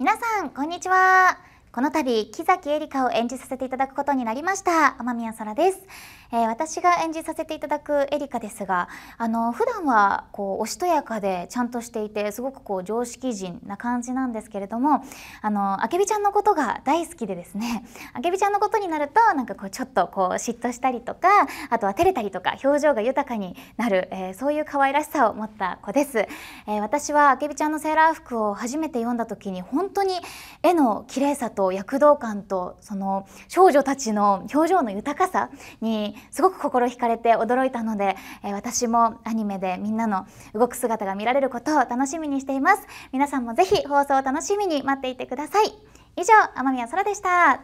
皆さんこんにちはこの度木崎エリカを演じさせていただくことになりました天宮空ですえー、私が演じさせていただくエリカですがあの普段はこうおしとやかでちゃんとしていてすごくこう常識人な感じなんですけれどもあのあけびちゃんのことが大好きでですね あけびちゃんのことになるとなんかこうちょっとこう嫉妬したりとかあとは照れたりとか表情が豊かになる、えー、そういう可愛らしさを持った子です、えー、私はあけびちゃんのセーラー服を初めて読んだ時に本当に絵の綺麗さと躍動感とその少女たちの表情の豊かさにすごく心惹かれて驚いたので、え私もアニメでみんなの動く姿が見られることを楽しみにしています皆さんもぜひ放送を楽しみに待っていてください以上天宮空でした